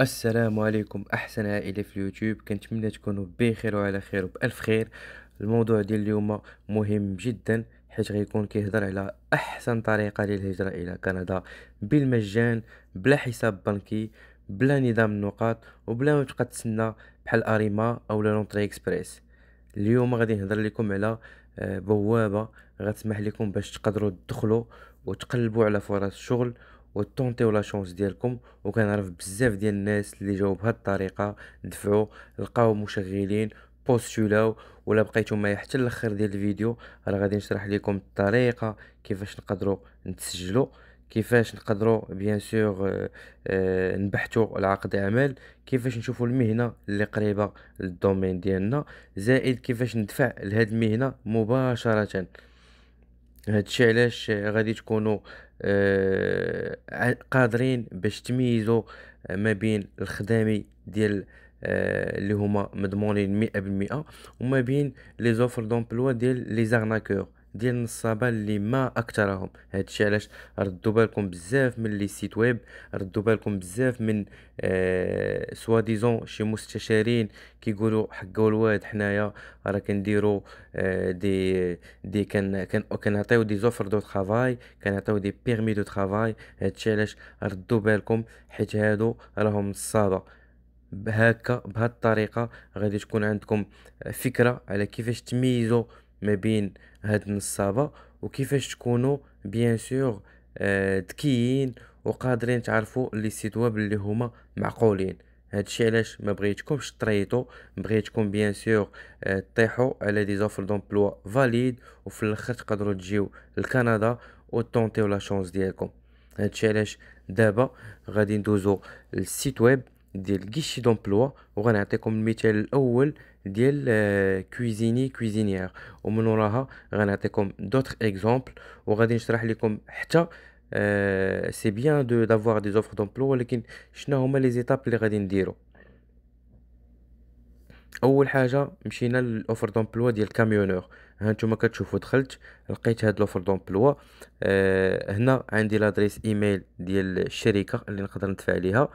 السلام عليكم احسن عائله في اليوتيوب كنتمنى تكونوا بخير وعلى خير وبالف خير الموضوع ديال اليوم مهم جدا حيت غيكون كيهضر على احسن طريقه للهجره الى كندا بالمجان بلا حساب بنكي بلا نظام النقاط وبلا ما تبقى تسنى بحال اريما او لونطري اكسبريس اليوم غادي نهضر لكم على آه، بوابه غتسمح لكم باش تقدروا تدخلوا وتقلبوا على فرص الشغل وتونتيو لا شونس ديالكم وكنعرف بزاف ديال الناس اللي جاوا بهاد الطريقه دفعوا لقاو مشغلين بوستولاو ولا بقيتو معايا حتى الاخر ديال الفيديو راه غادي نشرح لكم الطريقه كيفاش نقدروا نتسجلوا كيفاش نقدروا بيان سور آه، آه، نبحثوا العقد اعمال كيفاش نشوفوا المهنه اللي قريبه للدومين ديالنا زائد كيفاش ندفع لهاد المهنه مباشره هادشي علاش غادي تكونوا آه، قادرين باش تميزوا آه، ما بين الخدامي ديال آه، اللي هما مضمونين مئة وما بين لي زوفر دومبلوا ديال لي زارناكور ديال النصابه اللي ما اكثرهم هادشي علاش ردوا بالكم بزاف من لي سيت ويب ردوا بالكم بزاف من آه سوا ديزون شي مستشارين كيقولوا حقوا الواد حنايا راه كنديروا آه دي دي كان كان كنعطيو دي زوفر دو طرافاي كنعطيو دي بيرمي دو طرافاي هادشي علاش ردوا بالكم حيت هادو راهم نصابه بهكا بهالطريقه غادي تكون عندكم فكره على كيفاش تميزوا ما بين هاد النصابه وكيفاش تكونوا بيان سور ذكيين آه، وقادرين تعرفوا لي سيت ويب اللي هما معقولين هادشي علاش ما بغيتكمش تريطو بغيتكم بيان سور آه، تطيحوا على دي زوفر دومبلوا فاليد وفي الاخر تقدروا تجيو لكندا وتونتيو لا شونس ديالكم هادشي علاش دابا غادي ندوزو للسيت ويب ديال كيشي دومبلوا وغنعطيكم المثال الاول ديال كويزيني كويزينيير ومن وراها غنعطيكم دوتر اكزومبل وغادي نشرح لكم حتى سي بيان دو دافوار دي زوفر دومبلو ولكن شنو هما لي زيتاب اللي غادي نديرو اول حاجه مشينا للاوفر دومبلوا ديال كاميونور ها نتوما كتشوفوا دخلت لقيت هاد لوفر دومبلوا أه هنا عندي لادريس ايميل ديال الشركه اللي نقدر ندفع ليها أه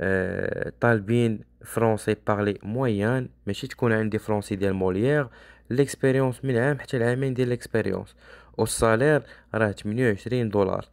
آه، طالبين فرونسي بارلي مويان ماشي تكون عندي فرونسي ديال موليير ليكسبيريونس من عام حتى العامين ديال ليكسبيريونس والسالير راه 28 دولار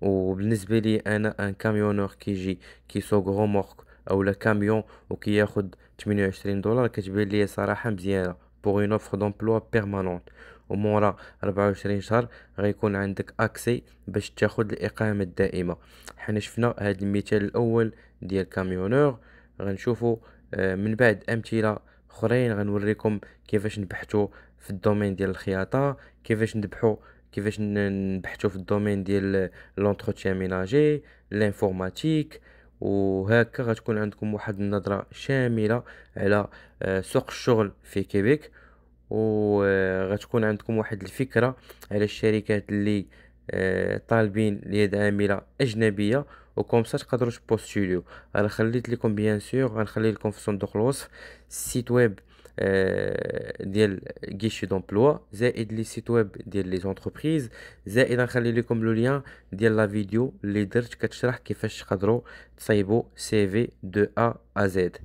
وبالنسبه لي انا ان كاميونور كيجي كيسوق غومورك اولا كاميون وكياخد 28 دولار كتبان لي صراحه مزيانه بوغ اون اوفر دومبلوا بيرمانونت ومورا 24 شهر غيكون عندك اكسي باش تاخد الاقامه الدائمه حنا شفنا هاد المثال الاول ديال كاميونور غنشوفوا آه، من بعد امثله اخرين غنوريكم كيفاش نبحثوا في الدومين ديال الخياطه كيفاش نذبحوا كيفاش نبحثوا في الدومين ديال لونتروتيان ميناجي لانفورماتيك وهكا غتكون عندكم واحد النظره شامله على آه، سوق الشغل في كيبيك وغتكون عندكم واحد الفكره على الشركات اللي آه، طالبين ليد عامله اجنبيه وكم سا تقدروا تبوستوليو انا خليت لكم بيان سور غنخلي لكم في صندوق الوصف السيت ويب آه، ديال غيشي دومبلوا زائد لي سيت ويب ديال لي زونتربريز زائد غنخلي لكم لو ليان ديال لا فيديو اللي درت كتشرح كيفاش تقدروا تصايبوا سي في دو ا ا زد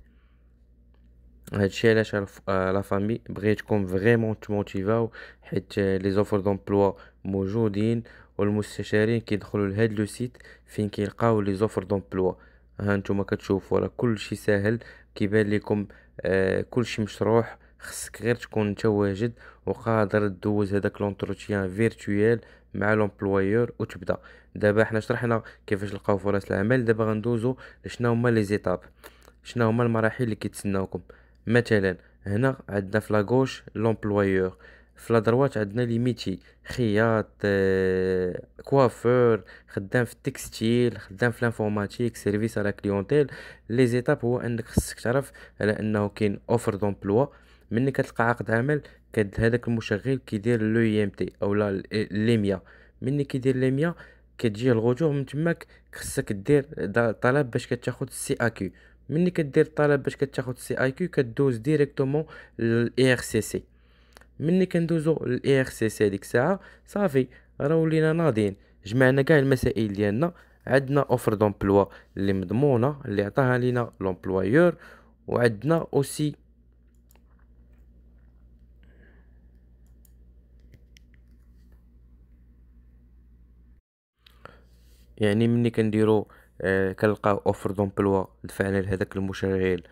هادشي علاش لا فامي بغيتكم فريمون تموتيفاو حيت لي زوفر دومبلوا موجودين والمستشارين كيدخلوا لهاد لو سيت فين كيلقاو لي زوفر دومبلوا ها نتوما كتشوفوا راه كلشي ساهل كيبان لكم آه كلشي مشروح خصك غير تكون انت واجد وقادر دوز هذاك لونتروتيان فيرتويال مع لومبلويور وتبدا دابا حنا شرحنا كيفاش نلقاو فرص العمل دابا غندوزو شنو هما لي زيتاب شنو هما المراحل اللي كيتسناوكم مثلا هنا عندنا في لاغوش لومبلويور في لادروات عندنا لي ميتي خياط آه، كوافور خدام في التكستيل خدام في الانفورماتيك سيرفيس على كليونتيل لي زيتاب هو انك خصك تعرف على انه كاين اوفر دومبلوا ملي كتلقى عقد عمل كد هذاك المشغل كيدير لو ام تي او لا آه، ليميا ملي كيدير ليميا كتجي الغجور من تماك خصك دير طلب باش كتاخد السي اكيو ملي كدير الطلب باش كتاخد سي اي كيو كدوز ديريكتومون للاي ار سي سي ملي كندوزو للاي ار سي سي ديك الساعه صافي راه ولينا ناضيين جمعنا كاع المسائل ديالنا عندنا اوفر دومبلوا اللي مضمونه اللي عطاها لينا لومبلوايور وعندنا اوسي يعني ملي كنديرو آه كنلقاو اوفر دومبلوا دفعنا لهداك المشغل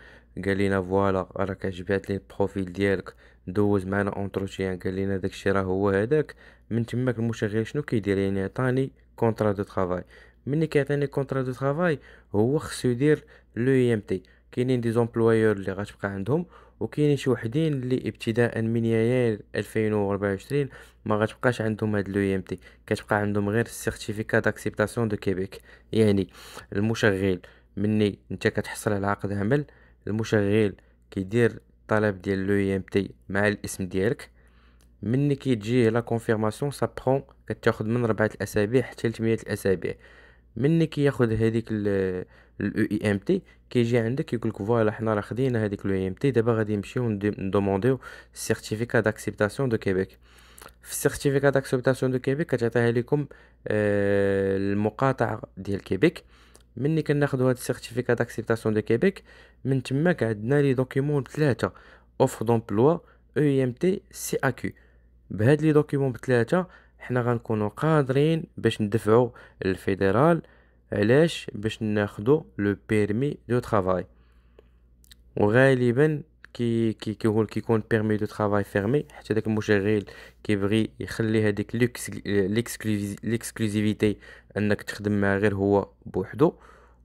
قال لنا فوالا راك عجبات لي البروفيل ديالك دوز معنا اونتروتيان قال لنا داكشي راه هو هداك من تماك المشغل شنو كيدير يعني عطاني كونترا دو طرافاي ملي كيعطيني كونترا دو طرافاي هو خصو يدير لو ام تي كاينين دي زومبلوايور اللي غتبقى عندهم وكاين شي وحدين اللي ابتداء من يناير 2024 ما غتبقاش عندهم هاد لو ام تي كتبقى عندهم غير السيرتيفيكا داكسيبتاسيون دو كيبيك يعني المشغل مني انت كتحصل على عقد عمل المشغل كيدير الطلب ديال لو ام تي مع الاسم ديالك مني كيجي لا كونفيرماسيون سا برون كتاخذ من ربعة الاسابيع حتى ل 8 الاسابيع ملي كياخد هذيك الاو اي ام تي كيجي عندك يقول لك فوالا حنا راه خدينا هذيك الاو اي ام تي دابا غادي نمشيو ندومونديو سيرتيفيكا داكسبتاسيون دو كيبيك في سيرتيفيكا داكسبتاسيون دو كيبيك كتعطيها لكم آه المقاطعه ديال كيبيك ملي كناخذوا هاد السيرتيفيكا داكسبتاسيون دو كيبيك من تماك عندنا لي دوكيمون ثلاثه اوفر دومبلوا او اي ام تي سي ا كيو بهاد لي دوكيمون بثلاثه حنا غنكونوا قادرين باش ندفعوا الفيدرال علاش باش ناخذوا لو بيرمي دو ترافاي وغالبا كي كي كيقول كيكون بيرمي دو ترافاي فيرمي حتى داك المشغل كيبغي يخلي هذيك ليكسكلوزيفيتي انك تخدم مع غير هو بوحدو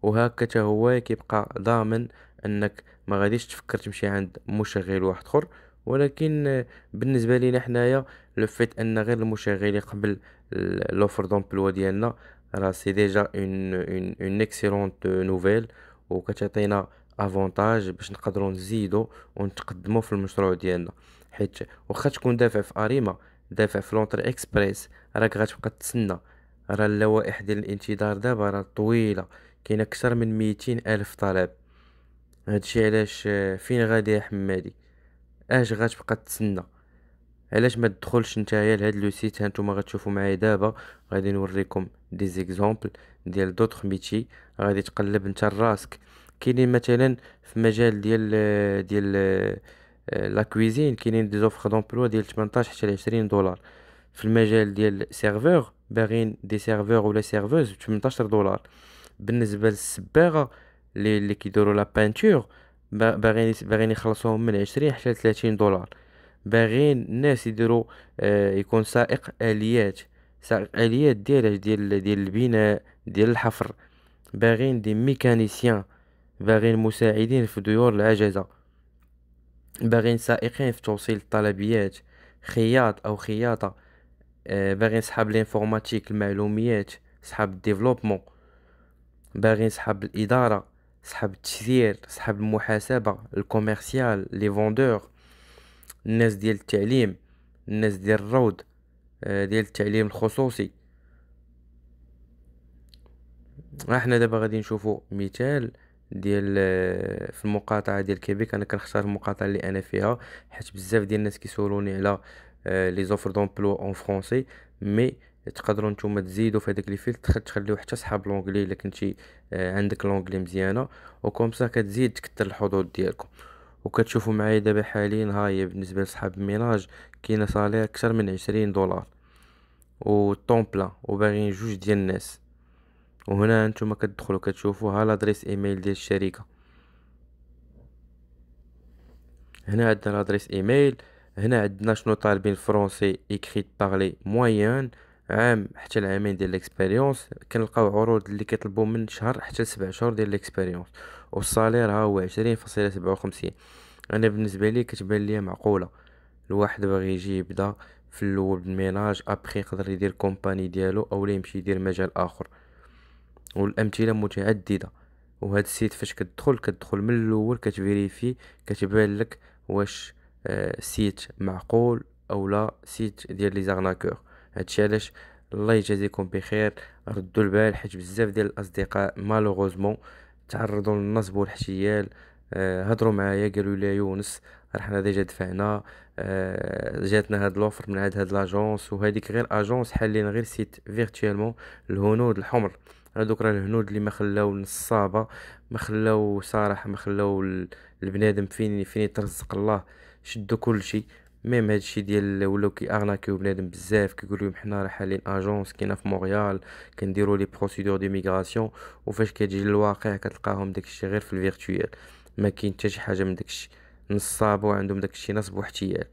وهكا حتى هو كيبقى ضامن انك ما غاديش تفكر تمشي عند مشغل واحد اخر ولكن بالنسبه لينا حنايا لو فيت ان غير المشغل يقبل لوفر دومبلوا ديالنا راه سي ديجا اون اون اون اكسيلونت نوفيل وكتعطينا افونتاج باش نقدروا نزيدو ونتقدموا في المشروع ديالنا حيت واخا تكون دافع في اريما دافع في لونتر اكسبريس راك غتبقى تسنى راه اللوائح ديال الانتظار دابا راه طويله كاين اكثر من ميتين الف طلب هادشي علاش فين غادي يا حمادي اش غتبقى تسنى علاش ما تدخلش نتايا لهاد لو سيت هانتوما غتشوفوا معايا دابا غادي نوريكم دي زيكزامبل ديال دوطخ ميتي غادي تقلب نتا راسك كاينين مثلا في مجال ديال ديال آه، لا كويزين كاينين دي زوفر دومبلوا ديال 18 حتى 20 دولار في المجال ديال سيرفور باغين دي سيرفور ولا سيرفوز ب 18 دولار بالنسبه للصباغه اللي اللي كيديروا لا بانتور باغين باغين يخلصوهم من 20 حتى 30 دولار باغين الناس يديروا آه، يكون سائق اليات سائق اليات ديال ديال ديال البناء ديال الحفر باغين دي ميكانيسيان باغين مساعدين في ديور العجزة باغين سائقين في توصيل الطلبيات خياط او خياطة آه، باغين صحاب الانفورماتيك المعلوميات صحاب الديفلوبمون باغين صحاب الاداره صحاب التسيير صحاب المحاسبه الكوميرسيال لي فوندور الناس ديال التعليم الناس ديال الروض آه، ديال التعليم الخصوصي احنا دابا غادي نشوفو مثال ديال آه، في المقاطعه ديال كيبيك انا كنختار المقاطعه اللي انا فيها حيت بزاف ديال الناس كيسولوني على آه، لي زوفر دومبلو اون فرونسي مي تقدروا نتوما تزيدوا في هذاك لي فيلتر تخليو حتى صحاب لونغلي الا كنتي عندك لونغلي مزيانه وكم سا كتزيد تكثر الحظوظ ديالكم وكتشوفوا معايا دابا حاليا هاهي بالنسبه لصحاب الميناج كاينه صالير اكثر من عشرين دولار و طومبلا وباغيين جوج ديال الناس وهنا نتوما كتدخلوا كتشوفوا ها لادريس ايميل ديال الشركه هنا عندنا لادريس ايميل هنا عندنا شنو طالبين فرونسي اكريت بارلي مويان عام حتى العامين ديال ليكسبيريونس كنلقاو عروض اللي كيطلبوا من شهر حتى لسبع شهور ديال ليكسبيريونس والصالير ها هو عشرين فاصلة سبعة وخمسين انا بالنسبه لي كتبان ليا معقوله الواحد باغي يجي يبدا في الاول بالميناج ابخي يقدر يدير كومباني ديالو اولا يمشي يدير مجال اخر والامثله متعدده وهاد السيت فاش كتدخل كتدخل من الاول كتفيريفي كتبان لك واش آه سيت معقول او لا سيت ديال لي زارناكور هادشي علاش الله يجازيكم بخير ردوا البال حيت بزاف ديال الاصدقاء مالوغوزمون تعرضوا للنصب والاحتيال آه، هضروا معايا قالوا لي يونس راه حنا ديجا دفعنا آه، جاتنا هاد لوفر من عند هاد لاجونس وهاديك غير اجونس حالين غير سيت فيرتوالمون الهنود الحمر هادوك راه الهنود اللي ما خلاو نصابه ما خلاو صراحه ما خلاو البنادم فين فين يترزق الله شدوا كل شيء ميم هادشي ديال ولاو كيأرناكيو بنادم بزاف كيقول لهم حنا راه حالين اجونس كاينه في مونريال كنديرو لي بروسيدور دي ميغراسيون وفاش كتجي للواقع كتلقاهم داكشي غير في الفيرتويال ما كاين حتى شي حاجه من داكشي نصابو عندهم داكشي نصب واحتيال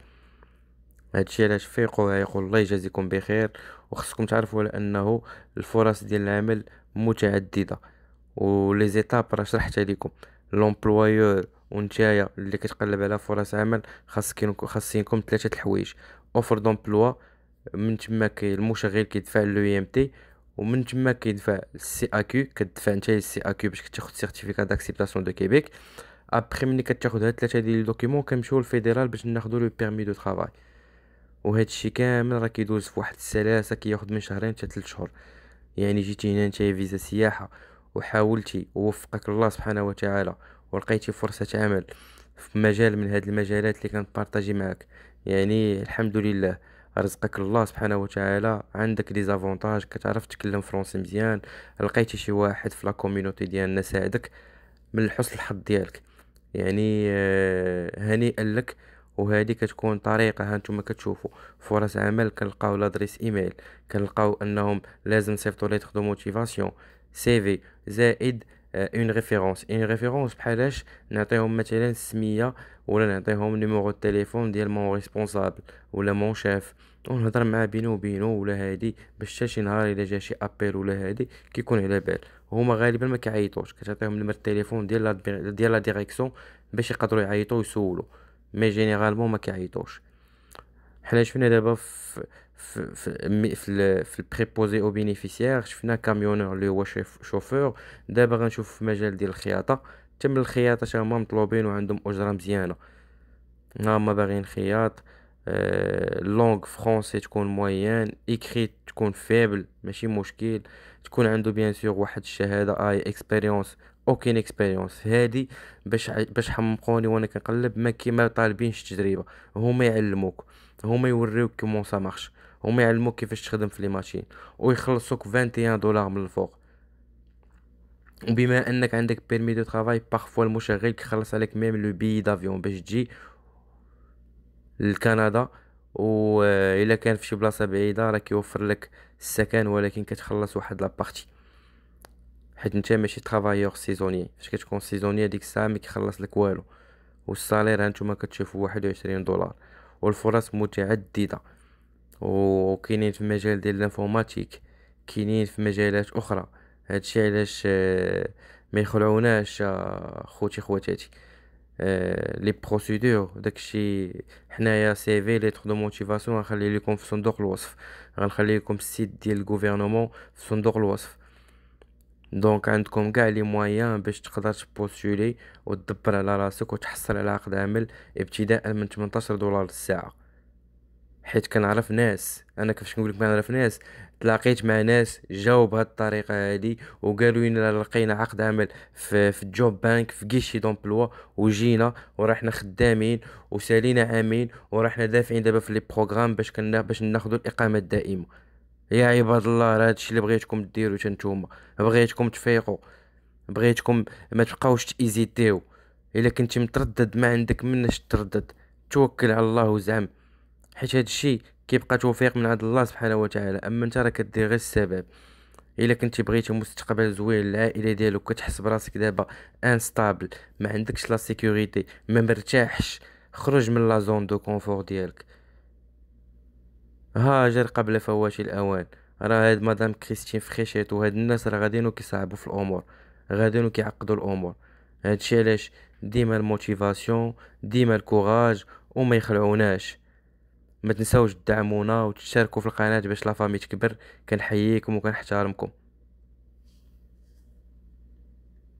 هادشي علاش فيقوا يقول الله يجازيكم بخير وخصكم تعرفوا على انه الفرص ديال العمل متعدده ولي زيتاب راه شرحتها لكم لومبلويور ونتايا اللي كتقلب على فرص عمل خاصك خاصينكم ثلاثه الحوايج اوفر دومبلوا من تما كي المشغل كيدفع لو ام تي ومن تما كيدفع السي ا كيو كتدفع نتايا السي ا كيو باش كتاخد سيرتيفيكا داكسيبتاسيون دو كيبيك ابخي ملي كتاخد هاد ثلاثه ديال الدوكيمون كنمشيو للفيدرال باش ناخدو لو بيرمي دو طرافاي وهذا الشيء كامل راه كيدوز في واحد السلاسه كياخد من شهرين حتى 3 شهور يعني جيتي هنا نتايا فيزا سياحه وحاولتي ووفقك الله سبحانه وتعالى ولقيتي فرصه عمل في مجال من هاد المجالات اللي بارتاجي معاك يعني الحمد لله رزقك الله سبحانه وتعالى عندك لي زافونتاج كتعرف تتكلم فرونسي مزيان لقيتي شي واحد في لا كوميونيتي ديالنا ساعدك من حسن الحظ ديالك يعني هنيئا آه، لك وهذه كتكون طريقه ها نتوما كتشوفوا فرص عمل كنلقاو لادريس ايميل كنلقاو انهم لازم سيفطوا لي تخدو موتيفاسيون سي في زائد اون ريفيرونس اون ريفيرونس بحالاش نعطيهم مثلا السميه ولا نعطيهم نيميرو التليفون ديال مون ريسبونسابل ولا مون شاف ونهضر معاه بينو وبينو ولا هادي باش حتى شي نهار الا جا شي ابيل ولا هادي كيكون على بال هما غالبا ما كيعيطوش كتعطيهم نمر التليفون ديال لا ديال لا ديريكسيون باش يقدروا يعيطوا ويسولوا مي جينيرالمون ما كيعيطوش حنا شفنا دابا في في في في, البريبوزي او بينيفيسيير شفنا كاميونور اللي هو شوفور دابا غنشوف في مجال ديال الخياطه تم الخياطه حتى هما مطلوبين وعندهم اجره مزيانه هما باغيين خياط لونغ فرونسي تكون مويان اكريت تكون فيبل ماشي مشكل تكون عنده بيان سور واحد الشهاده اي اكسبيريونس اوكين اكسبيريونس هادي باش باش حمقوني وانا كنقلب ما كيما طالبينش تجربه هما يعلموك هما يوريوك كومون سا مارش هما يعلموك كيفاش تخدم في لي ماشين ويخلصوك 21 دولار من الفوق وبما انك عندك بيرمي دو ترافاي بارفو المشغل كيخلص عليك ميم لو بي دافيون باش تجي لكندا و الا كان في شي بلاصه بعيده راه كيوفر لك السكن ولكن كتخلص واحد لابارتي حيت نتا ماشي ترافايور سيزوني فاش كتكون سيزوني هذيك الساعه ما كيخلص لك والو والسالير هانتوما كتشوفوا 21 دولار والفرص متعدده وكاينين في مجال ديال الانفورماتيك كاينين في مجالات اخرى هادشي علاش آه، ما يخلعوناش آه، خوتي خواتاتي آه، لي بروسيدور داكشي حنايا سي في لي تخدو موتيفاسيون غنخلي لكم في صندوق الوصف غنخلي لكم السيت ديال الغوفرنمون في صندوق الوصف دونك عندكم كاع لي مويان باش تقدر تبوستولي وتدبر على راسك وتحصل على عقد عمل ابتداء من 18 دولار الساعه حيت كنعرف ناس انا كيفاش نقول لك كنعرف ناس تلاقيت مع ناس جاو بهاد الطريقه هادي وقالوا لنا لقينا عقد عمل في في الجوب بانك في كيشي دومبلوا وجينا ورحنا خدامين وسالينا عامين ورحنا دافعين دابا في لي بروغرام باش كنا باش ناخذوا الاقامه الدائمه يا عباد الله راه هادشي اللي بغيتكم ديروا نتوما بغيتكم تفيقوا بغيتكم ما تبقاوش تيزيتيو الا كنتي متردد ما عندك منش تردد توكل على الله وزعم حيت هذا الشيء كيبقى توفيق من عند الله سبحانه وتعالى اما انت راه كدير غير السبب الا كنتي بغيتي مستقبل زوين للعائله ديالك كتحس براسك دابا انستابل ما عندكش لا سيكوريتي ما مرتاحش خرج من لا زون دو كونفور ديالك هاجر قبل فوات الاوان راه هاد مدام كريستين فريشيت وهاد الناس راه غاديين وكيصعبوا في الامور غاديين وكيعقدوا الامور هادشي علاش ديما الموتيفاسيون ديما الكوراج وما يخلعوناش ما تنساوش تدعمونا وتشاركوا في القناه باش لافامي تكبر كنحييكم وكنحترمكم